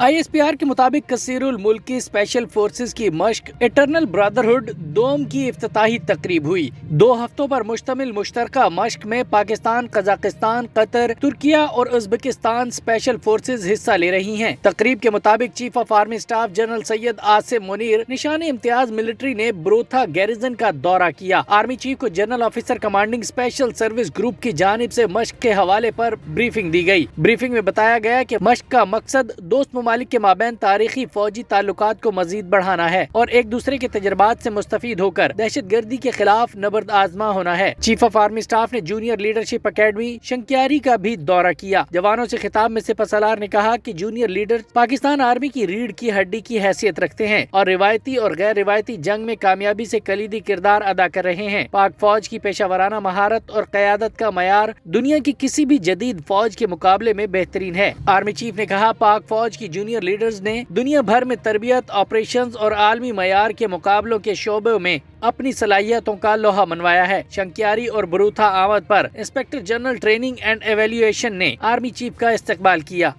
ISPR के मुताबिक कसीरुल मुल्क की स्पेशल फोर्सेस की मश्क इटरनल ब्रदरहुड दोम की अफ्ताही तकरीब हुई दो हफ्तों पर मुश्तमिल मुश्तर मश्क में पाकिस्तान कजाकिस्तान कतर तुर्किया और उज्बेकिस्तान स्पेशल फोर्सेस हिस्सा ले रही हैं। तकरीब के मुताबिक chief of army staff general Syed Asim Munir Nishan Imtiaz military ने ब्रोथा गैरिजन का दौरा किया आर्मी चीफ को general officer commanding special service group की जानब ऐसी मश्क के हवाले आरोप ब्रीफिंग दी गयी ब्रीफिंग में बताया गया की मश्क का मकसद दोस्त ममालिक के माबे तारीखी फौजी ताल्लुक को मजीद बढ़ाना है और एक दूसरे के तजर्बात ऐसी मुस्तफ़ होकर दहशत गर्दी के खिलाफ नबर्द आजमा होना है चीफ ऑफ आर्मी स्टाफ ने जूनियर लीडरशिप अकेडमी शंक्यारी का भी दौरा किया जवानों ऐसी खिताब में से पसलार ने कहा की जूनियर लीडर पाकिस्तान आर्मी की रीढ़ की हड्डी की हैसियत रखते हैं और रिवायती और गैर रिवायती जंग में कामयाबी ऐसी कलीदी किरदार अदा कर रहे हैं पाक फौज की पेशा वाराना महारत और क्यादत का मैार दुनिया की किसी भी जदीद फौज के मुकाबले में बेहतरीन है आर्मी चीफ ने कहा पाक फौज की जूनियर लीडर्स ने दुनिया भर में तरबियत ऑपरेशन और आलमी मैार के मुकाबलों के शोबे में अपनी सलाहियतों का लोहा मनवाया है शंक्यारी और बरूथा आमद पर inspector general training and evaluation ने आर्मी चीफ का इस्तेमाल किया